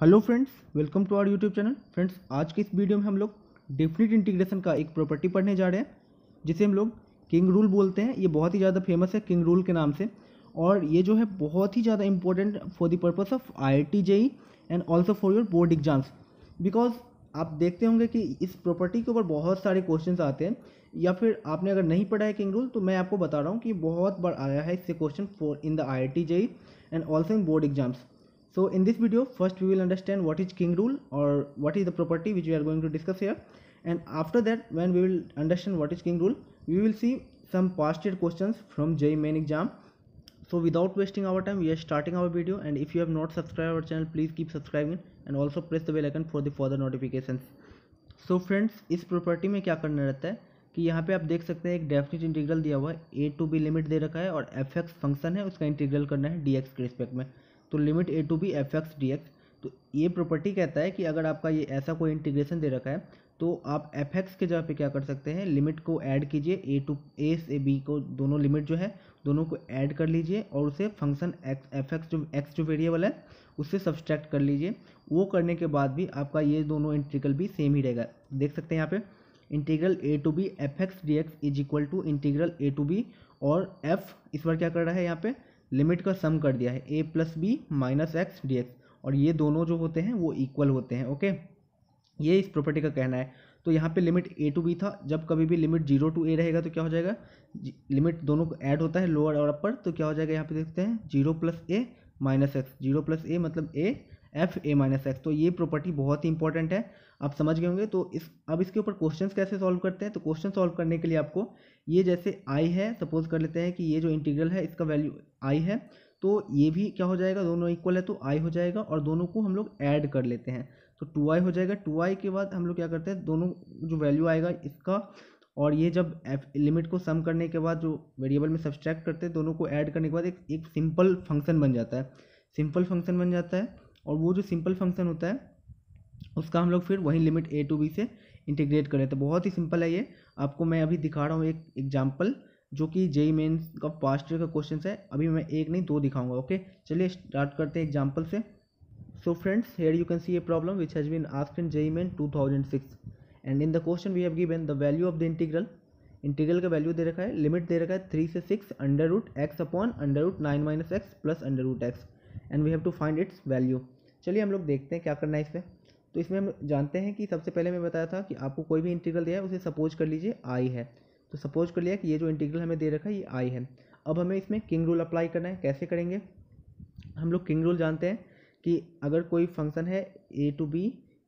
hello friends welcome to our YouTube channel friends आज के इस वीडियो में हम लोग डिफिनिट इंटीग्रेशन का एक प्रॉपर्टी पढ़ने जा रहे हैं जिसे हम लोग किंग रूल बोलते हैं ये बहुत ही ज़्यादा फेमस है किंग रूल के नाम से और ये जो है बहुत ही ज़्यादा important for the purpose of I I JEE and also for your board exams because आप देखते होंगे कि इस प्रॉपर्टी के ऊपर बहुत सारे क्वेश्चन आते हैं या फिर आपने अगर नहीं पढ़ा है किंग रूल तो मैं आपको बता रहा हूँ कि बहुत बार आया है इससे question for in the I I JEE and also in board exams so in this video first we will understand what is king rule or what is the property which we are going to discuss here and after that when we will understand what is king rule we will see some past year questions from JEE main exam so without wasting our time we are starting our video and if you have not subscribed our channel please keep subscribing and also press the bell icon for the further notifications so so friends इस property में क्या करना रहता है कि यहाँ पे आप देख सकते हैं एक डेफिनेट इंटीग्रल दिया हुआ है ए टू बी लिमिट दे रखा है और एफ एक्स फंक्शन है उसका इंटीग्रल करना है डी एक्स के रिस्पेक्ट में तो limit a to b f x d x तो ये प्रॉपर्टी कहता है कि अगर आपका ये ऐसा कोई इंटीग्रेशन दे रखा है तो आप एफ एक्स के जगह पे क्या कर सकते हैं लिमिट को ऐड कीजिए ए टू ए से बी को दोनों लिमिट जो है दोनों को ऐड कर लीजिए और उसे फंक्शन एक्स एफ एक्स जो एक्स जो वेरिएबल है उससे सब्सट्रैक्ट कर लीजिए वो करने के बाद भी आपका ये दोनों इंटीग्रल भी सेम ही रहेगा देख सकते हैं यहाँ पे integral a to b f x d x is equal to integral a to b और एफ इस बार क्या कर रहा है यहाँ पे लिमिट का सम कर दिया है a plus b minus x d x और ये दोनों जो होते हैं वो इक्वल होते हैं ओके ये इस प्रॉपर्टी का कहना है तो यहाँ पे लिमिट ए टू बी था जब कभी भी लिमिट जीरो टू ए रहेगा तो क्या हो जाएगा लिमिट दोनों को ऐड होता है लोअर और अपर तो क्या हो जाएगा यहाँ पे देखते हैं zero plus a minus x zero plus a मतलब a f a minus x तो ये प्रॉपर्टी बहुत ही इंपॉर्टेंट है आप समझ गए होंगे तो इस अब इसके ऊपर क्वेश्चंस कैसे सॉल्व करते हैं तो क्वेश्चन सॉल्व करने के लिए आपको ये जैसे आई है सपोज कर लेते हैं कि ये जो इंटीग्रल है इसका वैल्यू आई है तो ये भी क्या हो जाएगा दोनों इक्वल है तो आई हो जाएगा और दोनों को हम लोग ऐड कर लेते हैं तो टू आई हो जाएगा टू आई के बाद हम लोग क्या करते हैं दोनों जो वैल्यू आएगा इसका और ये जब एफ लिमिट को सम करने के बाद जो वेरिएबल में सब्सट्रैक्ट करते हैं दोनों को ऐड करने के बाद एक एक सिंपल फंक्शन बन जाता है सिंपल फंक्शन बन जाता है और वो जो सिंपल फंक्शन होता है उसका हम लोग फिर वही लिमिट ए टू बी से इंटीग्रेट करें तो बहुत ही सिंपल है ये आपको मैं अभी दिखा रहा हूँ एक एग्जाम्पल जो कि जेई मेन का पास्ट ईयर का क्वेश्चन है अभी मैं एक नहीं दो दिखाऊंगा ओके चलिए स्टार्ट करते हैं एग्जाम्पल से so friends here you can see a problem which has been ask in JEE main two thousand six and in the question we have given the value of the integral integral का value दे रखा है limit दे रखा है three से six under root x upon under root nine minus x plus under root x and we have to find its value चलिए हम लोग देखते हैं क्या करना है इसमें तो इसमें हम जानते हैं कि सबसे पहले मैं बताया था कि आपको कोई भी इंटीग्रल दिया है उसे सपोज कर लीजिए आई है तो सपोज कर लिया कि ये जो इंटीग्रल हमें दे रखा है ये आई है अब हमें इसमें किंग रूल अप्लाई करना है कैसे करेंगे हम लोग किंग रूल जानते हैं कि अगर कोई फंक्शन है ए टू बी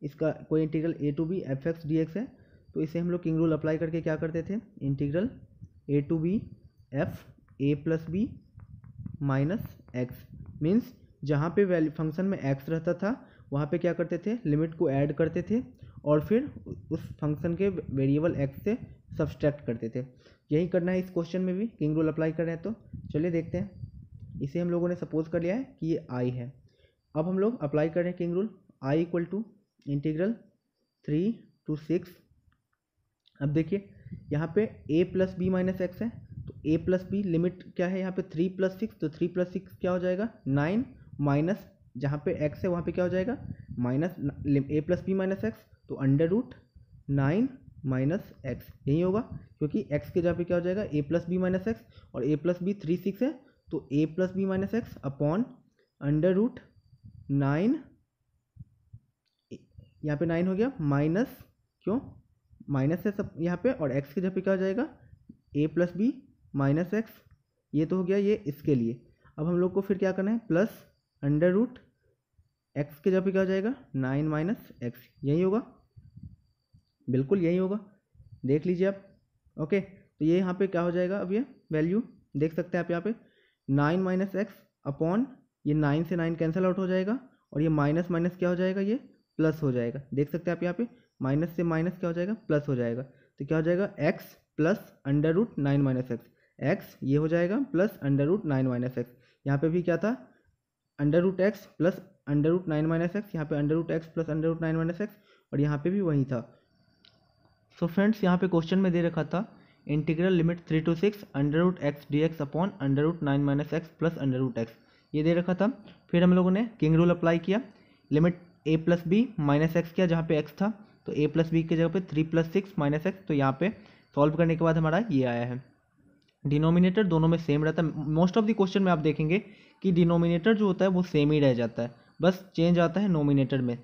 इसका कोई integral a to b f x d x है तो इसे हम लोग किंग रूल अप्लाई करके क्या करते थे integral a to b f a plus b minus x means जहाँ पे वैल्यू फंक्शन में एक्स रहता था वहाँ पे क्या करते थे लिमिट को ऐड करते थे और फिर उस फंक्शन के वेरिएबल एक्स से सब्सट्रैक्ट करते थे यही करना है इस क्वेश्चन में भी किंग रूल अप्लाई कर रहे हैं तो चलिए देखते हैं इसे हम लोगों ने सपोज कर लिया है कि ये आई है अब हम लोग अप्लाई कर रहे हैं king rule I equal to integral three to six अब देखिए यहाँ पे a plus b minus x है तो ए प्लस बी लिमिट क्या है यहाँ पे थ्री प्लस सिक्स तो थ्री प्लस सिक्स क्या हो जाएगा नाइन माइनस जहाँ पे एक्स है वहाँ पे क्या हो जाएगा minus a plus b minus x तो under root nine minus x यही होगा क्योंकि एक्स के जहाँ पे क्या हो जाएगा a plus b minus x और a plus b three six है तो a plus b minus x upon under root nine यहाँ पे नाइन हो गया माइनस क्यों माइनस है सब यहाँ पे और एक्स के जहाँ पे क्या हो जाएगा a plus b minus x ये तो हो गया ये इसके लिए अब हम लोग को फिर क्या करना है प्लस अंडर रूट एक्स के जगह क्या हो जाएगा नाइन माइनस एक्स यही होगा बिल्कुल यही होगा देख लीजिए आप ओके तो ये यहाँ पे क्या हो जाएगा अब ये वैल्यू देख सकते हैं आप यहाँ पे नाइन माइनस एक्स अपॉन ये नाइन से नाइन कैंसिल आउट हो जाएगा और ये माइनस माइनस क्या हो जाएगा ये प्लस हो जाएगा देख सकते हैं आप यहाँ पे माइनस से माइनस क्या हो जाएगा प्लस हो जाएगा तो क्या हो जाएगा x plus under root nine minus x x ये हो जाएगा plus under root nine minus x यहाँ पे भी क्या था under root x plus under root nine minus x यहाँ पे under root x plus under root nine minus x और यहाँ पे भी वही था सो फ्रेंड्स यहाँ पे क्वेश्चन में दे रखा था integral limit three to six under root x d x upon under root nine minus x plus under root x ये दे रखा था फिर हम लोगों ने किंग रूल अप्लाई किया limit a plus b minus x किया जहाँ पे एक्स था तो ए प्लस बी की जगह पे three plus six minus x तो यहाँ पे सॉल्व करने के बाद हमारा ये आया है डिनोमिनेटर दोनों में सेम रहता है मोस्ट ऑफ द क्वेश्चन में आप देखेंगे कि डिनोमिनेटर जो होता है वो सेम ही रह जाता है बस चेंज आता है नोमिनेटर में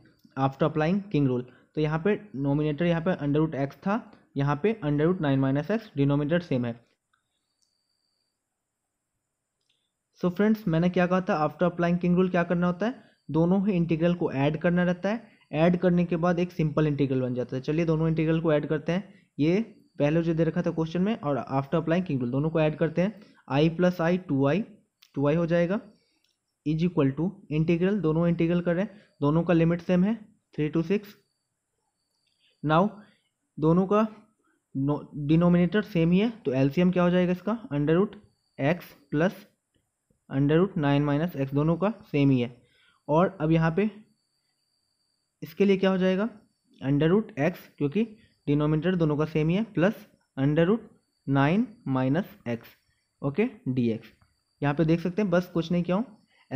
आफ्टर अप्लाइंग किंग रूल तो यहाँ पे नोमिनेटर यहाँ पे अंडर रूट एक्स था यहाँ पे under root nine minus x denominator same है सो so फ्रेंड्स मैंने क्या कहा था आफ्टर अप्लाइंग किंग रूल क्या करना होता है दोनों ही इंटीग्रल को ऐड करना रहता है ऐड करने के बाद एक सिंपल इंटीग्रल बन जाता है चलिए दोनों इंटीग्रल को ऐड करते हैं ये पहले जो दे रखा था क्वेश्चन में और आफ्टर अप्लाइंग किंग रूल दोनों को ऐड करते हैं I plus I two I two तो आई हो जाएगा इज इक्वल टू इंटीग्रल दोनों इंटीग्रल कर रहे हैं दोनों का लिमिट सेम है थ्री टू सिक्स नाउ दोनों का डिनोमिनेटर सेम ही है तो एलसीएम क्या हो जाएगा इसका under root x plus under root nine minus x दोनों का सेम ही है और अब यहाँ पे इसके लिए क्या हो जाएगा अंडर रूट एक्स क्योंकि डिनोमिनेटर दोनों का सेम ही है plus under root nine minus x okay d x यहाँ पे देख सकते हैं बस कुछ नहीं किया हूँ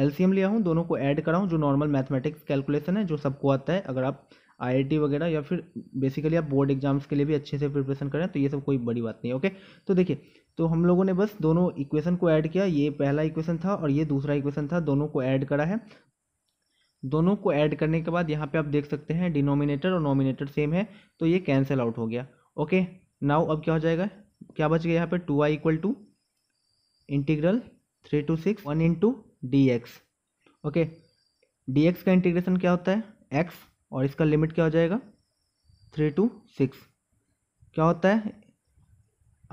एलसीएम लिया हूँ दोनों को ऐड करा हूँ जो नॉर्मल मैथमेटिक्स कैलकुलेशन है जो सबको आता है अगर आप आईआईटी वगैरह या फिर बेसिकली आप बोर्ड एग्जाम्स के लिए भी अच्छे से प्रिपरेशन करें तो ये सब कोई बड़ी बात नहीं है ओके तो देखिए तो हम लोगों ने बस दोनों इक्वेशन को ऐड किया ये पहला इक्वेशन था और ये दूसरा इक्वेशन था दोनों को ऐड करा है दोनों को ऐड करने के बाद यहाँ पे आप देख सकते हैं डिनोमिनेटर और नॉमिनेटर सेम है तो ये कैंसिल आउट हो गया ओके नाउ अब क्या हो जाएगा क्या बच गया यहाँ पे two I equal to integral three to six one into d x okay d x का इंटीग्रेशन क्या होता है एक्स और इसका लिमिट क्या हो जाएगा थ्री टू सिक्स क्या होता है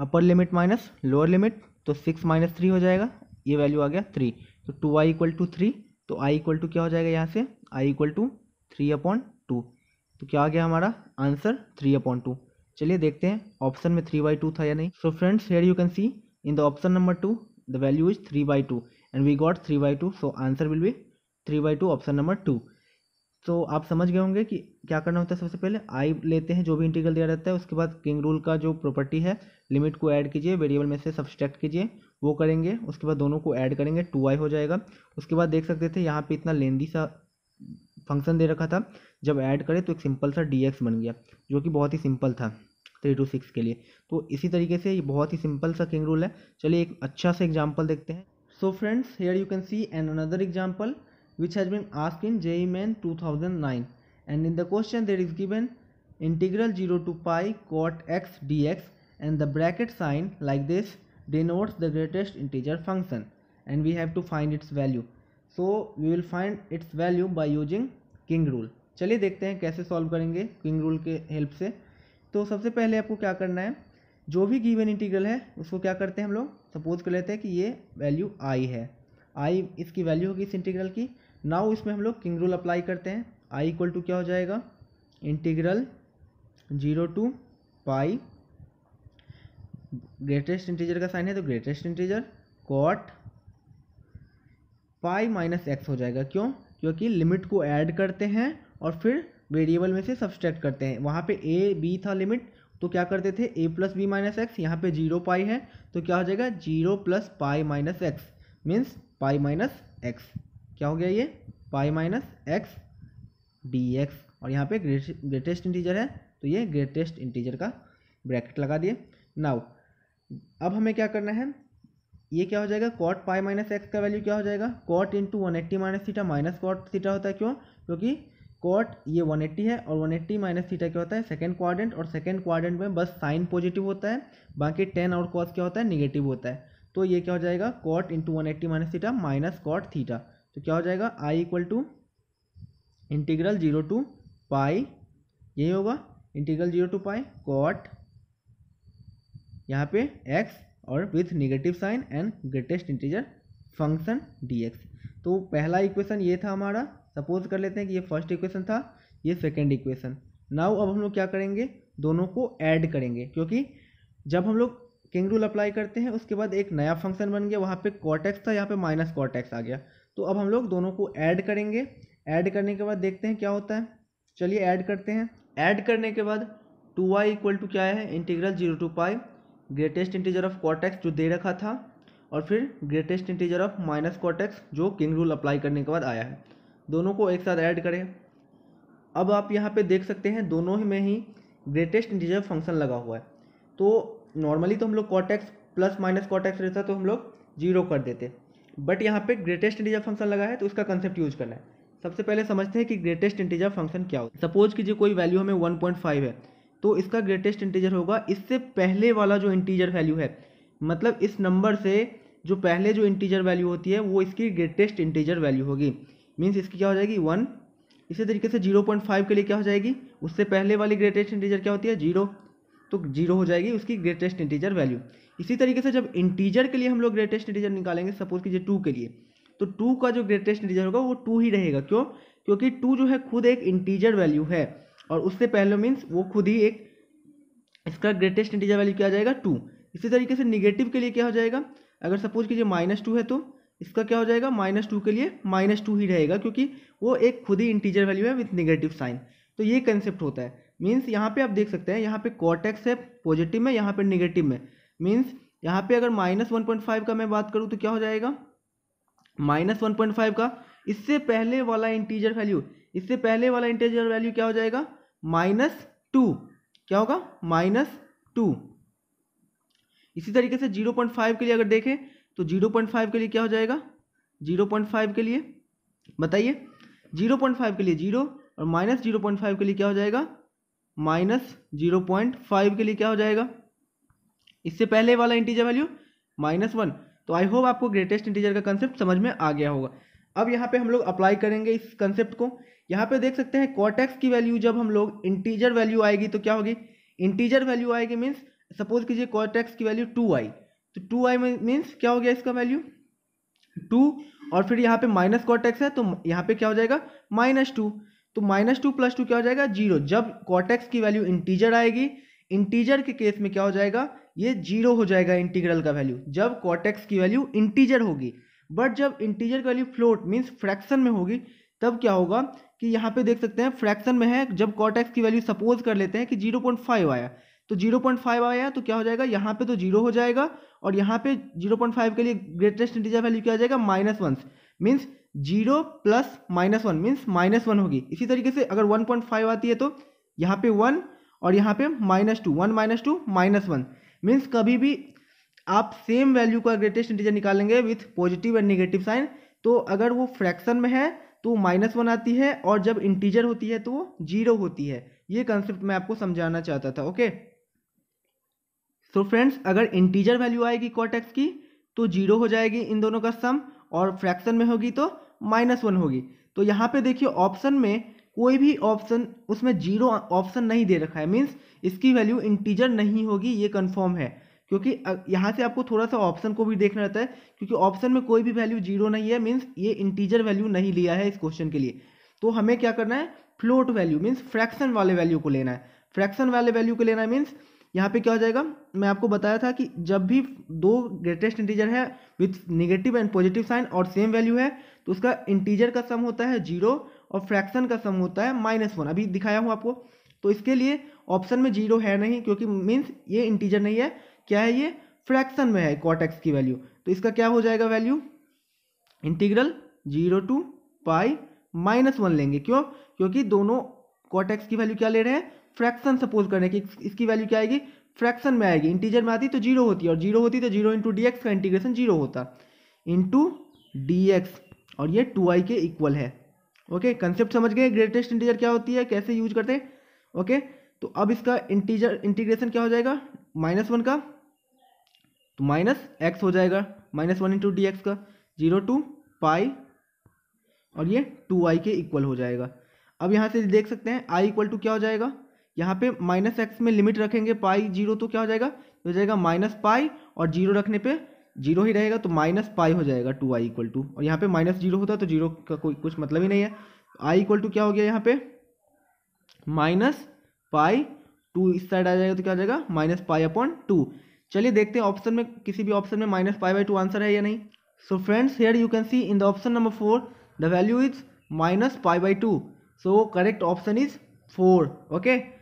upper limit minus lower limit तो सिक्स माइनस थ्री हो जाएगा ये वैल्यू आ गया थ्री तो two I equal to three तो आई इक्वल टू क्या हो जाएगा यहाँ से I equal to three upon two तो क्या आ गया हमारा आंसर थ्री अपॉन टू चलिए देखते हैं ऑप्शन में थ्री बाई टू था या नहीं so friends here you can see in the option number two the value is 3 by 2 and we got 3 by 2 so answer will be 3 by 2 option number 2 तो so, आप समझ गए होंगे कि क्या करना होता है सबसे पहले आई लेते हैं जो भी इंटीग्रल दिया रहता है उसके बाद किंग रूल का जो प्रॉपर्टी है लिमिट को ऐड कीजिए वेरिएबल में से सब्सट्रैक्ट कीजिए वो करेंगे उसके बाद दोनों को ऐड करेंगे टू आई हो जाएगा उसके बाद देख सकते थे यहाँ पे इतना लेंदी सा फंक्शन दे रखा था जब ऐड करें तो एक सिंपल सा डी एक्स बन गया जो कि बहुत ही सिंपल था थ्री टू सिक्स के लिए तो इसी तरीके से ये बहुत ही सिंपल सा किंग रूल है चलिए एक अच्छा सा एग्जाम्पल देखते हैं so friends here you can see an another example which has bin ask in JEE main two thousand nine and in the question there is integral zero to pi cot x d x and the bracket sign like this denotes the greatest integer function and we have to find its value so we will find its value by using king rule चलिए देखते हैं कैसे solve करेंगे king rule के help से तो सबसे पहले आपको क्या करना है जो भी गिवन इंटीग्रल है उसको क्या करते हैं हम लोग सपोज कर लेते हैं कि ये वैल्यू आई है आई इसकी वैल्यू होगी इस इंटीग्रल की नाउ इसमें हम लोग किंग रूल अप्लाई करते हैं आई इक्वल टू क्या हो जाएगा integral zero to pi greatest integer का साइन है तो greatest integer cot pi minus x हो जाएगा क्यों क्योंकि लिमिट को ऐड करते हैं और फिर वेरिएबल में से सब्सट्रैक्ट करते हैं वहाँ पे ए बी था लिमिट तो क्या करते थे a plus b minus x यहाँ पे जीरो पाई है तो क्या हो जाएगा zero plus pi minus x means pi minus x क्या हो गया ये pi minus x d x और यहाँ पे ग्रेटेस्ट इंटीजर है तो ये ग्रेटेस्ट इंटीजर का ब्रैकेट लगा दिए नाउ अब हमें क्या करना है ये क्या हो जाएगा कॉट पाई माइनस एक्स का वैल्यू क्या हो जाएगा cot into one eighty minus theta minus cot theta होता है क्यों क्योंकि कोट ये 180 है और 180 एट्टी माइनस थीटा क्या होता है सेकेंड क्वाड्रेंट और सेकेंड क्वाड्रेंट में बस साइन पॉजिटिव होता है बाकी टेन और कॉस क्या होता है निगेटिव होता है तो ये क्या हो जाएगा cot into one eighty minus theta minus cot theta तो क्या हो जाएगा I equal to integral zero to pi यही होगा integral zero to pi cot यहाँ पे एक्स और with negative sign and greatest integer function d तो पहला इक्वेशन ये था हमारा सपोज कर लेते हैं कि ये फर्स्ट इक्वेशन था ये सेकेंड इक्वेशन नाउ अब हम लोग क्या करेंगे दोनों को ऐड करेंगे क्योंकि जब हम लोग किंग रूल अप्लाई करते हैं उसके बाद एक नया फंक्शन बन गया वहाँ पे कॉटेक्स था यहाँ पे माइनस कॉटेक्स आ गया तो अब हम लोग दोनों को ऐड करेंगे ऐड करने के बाद देखते हैं क्या होता है चलिए ऐड करते हैं ऐड करने के बाद टू वाई इक्वल टू क्या है integral zero to pi greatest integer of cot x जो दे रखा था और फिर greatest integer of minus cot x जो किंग रूल अप्लाई करने के बाद आया है दोनों को एक साथ ऐड करें अब आप यहाँ पे देख सकते हैं दोनों ही में ही ग्रेटेस्ट इंटीजर फंक्शन लगा हुआ है तो नॉर्मली तो हम लोग कॉटेक्स प्लस माइनस कॉटेक्स रहता तो हम लोग जीरो कर देते बट यहाँ पे ग्रेटेस्ट इंटीजर फंक्शन लगा है तो उसका कंसेप्ट यूज करना है सबसे पहले समझते हैं कि ग्रेटेस्ट इंटीजर फंक्शन क्या हो सपोज कीजिए कोई वैल्यू हमें वन है तो इसका ग्रेटेस्ट इंटीजर होगा इससे पहले वाला जो इंटीजर वैल्यू है मतलब इस नंबर से जो पहले जो इंटीजर वैल्यू होती है वो इसकी ग्रेटेस्ट इंटीजर वैल्यू होगी मीन्स इसकी क्या हो जाएगी वन इसी तरीके से जीरो पॉइंट फाइव के लिए क्या हो जाएगी उससे पहले वाली ग्रेटेस्ट इंटीजर क्या होती है जीरो तो जीरो हो जाएगी उसकी ग्रेटेस्ट इंटीजर वैल्यू इसी तरीके से जब इंटीजर के लिए हम लोग ग्रेटेस्ट इंटीजर निकालेंगे सपोज कीजिए टू के लिए तो टू का जो ग्रेटेस्ट इंटीजर होगा वो टू ही रहेगा क्यों क्योंकि टू जो है खुद एक इंटीजर वैल्यू है और उससे पहले मीन्स वो खुद ही एक इसका ग्रेटेस्ट इंटीजर वैल्यू क्या जाएगा टू इसी तरीके से निगेटिव के लिए क्या हो जाएगा अगर सपोज कीजिए माइनस टू है तो इसका क्या हो जाएगा माइनस टू के लिए माइनस टू ही रहेगा क्योंकि वो एक खुद ही इंटीजर वैल्यू है विथ निगेटिव साइन तो ये कंसेप्ट होता है मीन्स यहाँ पे आप देख सकते हैं यहाँ पे कॉटेक्स है पॉजिटिव में यहाँ पे निगेटिव में मीन्स यहाँ पे अगर माइनस वन पॉइंट फाइव का मैं बात करूँ तो क्या हो जाएगा माइनस वन पॉइंट फाइव का इससे पहले वाला इंटीजर वैल्यू इससे पहले वाला इंटीजर वैल्यू क्या हो जाएगा माइनस टू क्या होगा माइनस टू इसी तरीके से जीरो पॉइंट फाइव के लिए अगर देखें तो जीरो पॉइंट फाइव के लिए क्या हो जाएगा जीरो पॉइंट फाइव के लिए बताइए जीरो पॉइंट फाइव के लिए जीरो और माइनस जीरो पॉइंट फाइव के लिए क्या हो जाएगा माइनस जीरो पॉइंट फाइव के लिए क्या हो जाएगा इससे पहले वाला इंटीजर वैल्यू माइनस वन तो आई होप आपको ग्रेटेस्ट इंटीजर का कंसेप्ट समझ में आ गया होगा अब यहाँ पे हम लोग अप्लाई करेंगे इस कंसेप्ट को यहाँ पे देख सकते हैं कॉटेक्स की वैल्यू जब हम लोग इंटीजर वैल्यू आएगी तो क्या होगी इंटीजर वैल्यू आएगी मीन्स सपोज कीजिए कॉटेक्स की वैल्यू टू आई तो टू आई मीन्स क्या हो गया इसका वैल्यू टू और फिर यहाँ पे माइनस कॉटेक्स है तो यहाँ पे क्या हो जाएगा माइनस टू तो माइनस टू प्लस टू क्या हो जाएगा जीरो जब कॉटेक्स की वैल्यू इंटीजर आएगी इंटीजर के केस में क्या हो जाएगा ये जीरो हो जाएगा इंटीग्रल का वैल्यू जब कॉटेक्स की वैल्यू इंटीजर होगी बट जब इंटीजर की वैल्यू फ्लोट मीन्स फ्रैक्शन में होगी तब क्या होगा कि यहाँ पे देख सकते हैं फ्रैक्शन में है जब कॉटेक्स की वैल्यू सपोज कर लेते हैं कि जीरो पॉइंट फाइव आया तो 0.5 आया तो क्या हो जाएगा यहाँ पे तो जीरो हो जाएगा और यहाँ पे 0.5 के लिए ग्रेटेस्ट इंटीजर वैल्यू क्या हो जाएगा minus one means zero plus minus one means minus one होगी इसी तरीके से अगर 1.5 आती है तो यहाँ पे वन और यहाँ पे minus two one minus two minus one means कभी भी आप सेम वैल्यू का ग्रेटेस्ट इंटीजर निकालेंगे with positive and negative sign तो अगर वो फ्रैक्शन में है तो माइनस वन आती है और जब इंटीजर होती है तो वो जीरो होती है ये कंसेप्ट मैं आपको समझाना चाहता था ओके तो फ्रेंड्स अगर इंटीजर वैल्यू आएगी कॉट एक्स की तो जीरो हो जाएगी इन दोनों का सम और फ्रैक्शन में होगी तो माइनस वन होगी तो यहाँ पे देखिए ऑप्शन में कोई भी ऑप्शन उसमें जीरो ऑप्शन नहीं दे रखा है मीन्स इसकी वैल्यू इंटीजर नहीं होगी ये कन्फर्म है क्योंकि यहाँ से आपको थोड़ा सा ऑप्शन को भी देखना रहता है क्योंकि ऑप्शन में कोई भी वैल्यू जीरो नहीं है मीन्स ये इंटीजर वैल्यू नहीं लिया है इस क्वेश्चन के लिए तो हमें क्या करना है फ्लोट वैल्यू मीन्स फ्रैक्शन वाले वैल्यू को लेना है फ्रैक्शन वाले वैल्यू को लेना है मीन्स यहाँ पे क्या हो जाएगा मैं आपको बताया था कि जब भी दो ग्रेटेस्ट इंटीजर है with negative and positive sign और सेम वैल्यू है तो उसका इंटीजर का सम होता है जीरो और फ्रैक्शन का सम होता है माइनस वन अभी दिखाया हूँ आपको तो इसके लिए ऑप्शन में जीरो है नहीं क्योंकि मीन्स ये इंटीजर नहीं है क्या है ये फ्रैक्शन में है कॉटेक्स की वैल्यू तो इसका क्या हो जाएगा value integral zero to pi minus one लेंगे क्यों क्योंकि दोनों कॉटेक्स की वैल्यू क्या ले रहे हैं फ्रैक्शन सपोज करें कि इसकी वैल्यू क्या आएगी फ्रैक्शन में आएगी इंटीजर में आती तो जीरो होती है और जीरो होती तो जीरो इंटू डी एक्स का इंटीग्रेशन जीरो होता इंटू डी एक्स और ये टू आई के इक्वल है ओके कंसेप्ट समझ गए ग्रेटेस्ट इंटीजर क्या होती है कैसे यूज करते हैं ओके तो अब इसका इंटीजर इंटीग्रेशन क्या हो जाएगा माइनस वन का तो माइनस एक्स हो जाएगा minus one into d x का जीरो टू पाई और ये टू आई के इक्वल हो जाएगा अब यहाँ से देख सकते हैं आई इक्वल टू क्या हो जाएगा यहाँ पे माइनस एक्स में लिमिट रखेंगे पाई जीरो तो क्या हो जाएगा हो जाएगा माइनस पाई और जीरो रखने पे जीरो ही रहेगा तो माइनस पाई हो जाएगा टू आई इक्वल टू और यहाँ पे माइनस जीरो होता है तो जीरो का कोई कुछ मतलब ही नहीं है आई इक्वल टू क्या हो गया यहाँ पे माइनस पाई टू इस साइड आ जाएगा तो क्या हो जाएगा माइनस पाई अपॉन टू चलिए देखते हैं ऑप्शन में किसी भी ऑप्शन में minus pi by two answer है या नहीं so friends here you can see in the option number four the value is minus pi by two so correct option is four okay